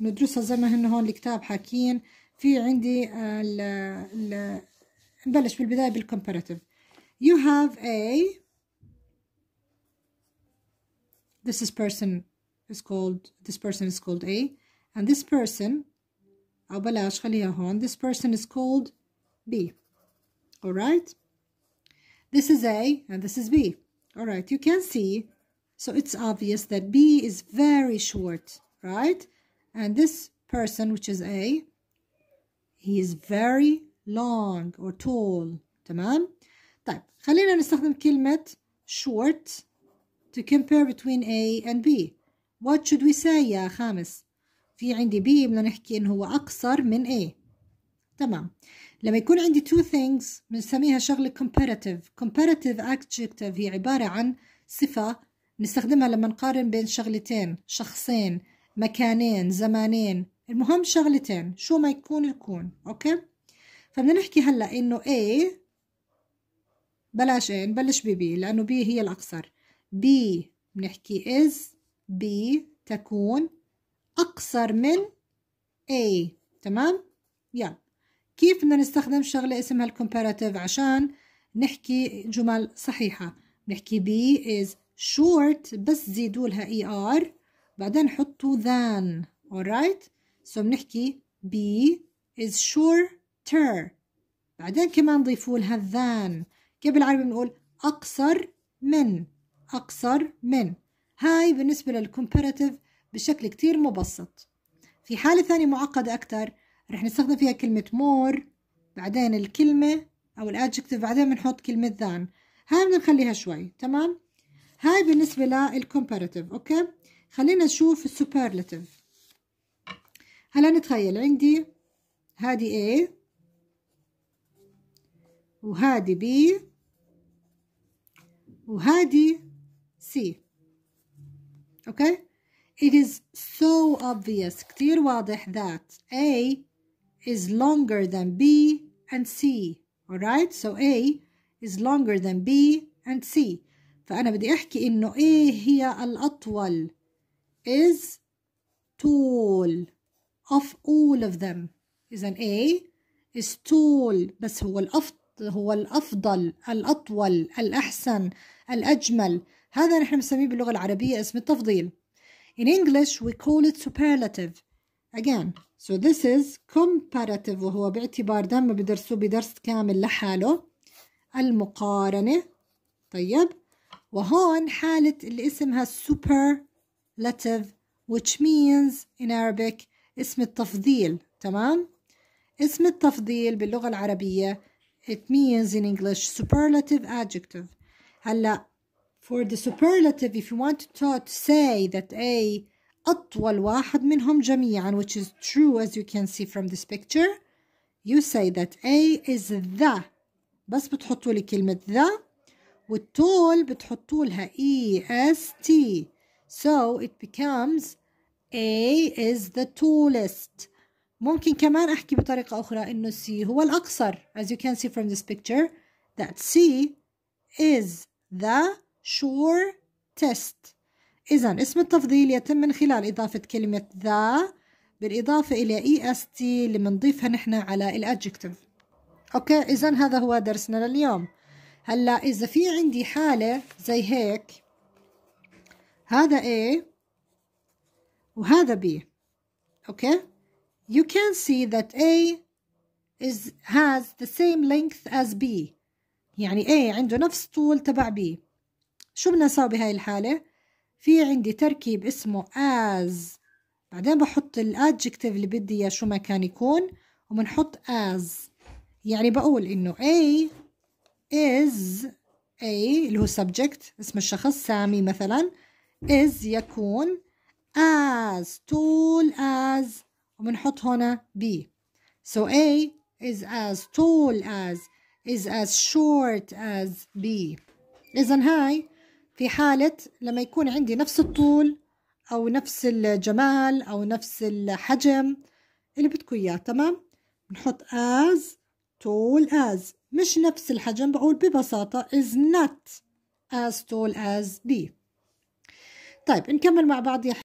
ندرسها زي ما هن هون الكتاب حاكين في عندي ال ال نبلش بالبداية بالكومباريتيف you have a this is person is called this person is called A and this person أو بلاش خليها هون this person is called B alright this is A and this is B alright you can see so it's obvious that B is very short right and this person which is A he is very long or tall تمام طيب خلينا نستخدم كلمة short to compare between A and B what should we say يا خامس في عندي B بدنا نحكي إنه هو أقصر من A تمام لما يكون عندي two things بنسميها شغلة comparative comparative adjective هي عبارة عن صفة نستخدمها لما نقارن بين شغلتين شخصين مكانين زمانين المهم شغلتين شو ما يكون يكون اوكي فبدنا نحكي هلا انه A بلاش A نبلش ب B لانه B هي الاقصر B بنحكي is B تكون اقصر من A تمام يلا كيف بدنا نستخدم شغله اسمها الكومباراتيف عشان نحكي جمل صحيحه بنحكي B is short بس زيدوا لها ER بعدين حطوا than alright so بنحكي B is shorter بعدين كمان ضيفوا لها than كيف بالعربي بنقول أقصر من أقصر من هاي بالنسبة للكومباراتيف بشكل كتير مبسط في حالة ثانية معقدة أكتر رح نستخدم فيها كلمة more بعدين الكلمة أو الادجكتيف بعدين بنحط كلمة than هاي بدنا نخليها شوي تمام هاي بالنسبة للكومباراتيف أوكي خلينا نشوف السوبرلاتيف هلا نتخيل عندي هادي A وهادي B وهادي C okay it is so obvious كتير واضح that A is longer than B and C alright so A is longer than B and C فأنا بدي أحكي إنه A هي الأطول is tall of all of them إذا A is tall بس هو الأفضل هو الأفضل الأطول الأحسن الأجمل هذا نحن بنسميه باللغة العربية اسم التفضيل In English we call it superlative again so this is comparative وهو باعتبار ده ما بدرسوه بدرس كامل لحاله المقارنة طيب وهون حالة اللي اسمها super latif which means in Arabic اسم التفضيل تمام اسم التفضيل باللغة العربية it means in English superlative adjective هلا for the superlative if you want to, to say that a أطول واحد منهم جميعا which is true as you can see from this picture you say that A is the بس بتحطوا لي كلمة the والطول بتحطوا لها E S T So it becomes A is the tallest. ممكن كمان أحكي بطريقة أخرى إنه C هو الأقصر. As you can see from this picture, that C is the shortest. إذا اسم التفضيل يتم من خلال إضافة كلمة the بالإضافة إلى est اللي بنضيفها نحن على الأدجكتيف. أوكي إذا هذا هو درسنا لليوم. هلا إذا في عندي حالة زي هيك هذا A وهذا B okay you can see that A is has the same length as B يعني A عنده نفس طول تبع B شو بدنا نساوي بهاي الحالة في عندي تركيب اسمه as بعدين بحط الادجكتيف اللي بدي اياه شو ما كان يكون وبنحط as يعني بقول انه A is A اللي هو subject اسم الشخص سامي مثلا is يكون as tall as وبنحط هنا B so A is as tall as is as short as B إذا هاي في حالة لما يكون عندي نفس الطول أو نفس الجمال أو نفس الحجم اللي بدكم إياه تمام بنحط as tall as مش نفس الحجم بقول ببساطة is not as tall as B طيب نكمل مع بعض يا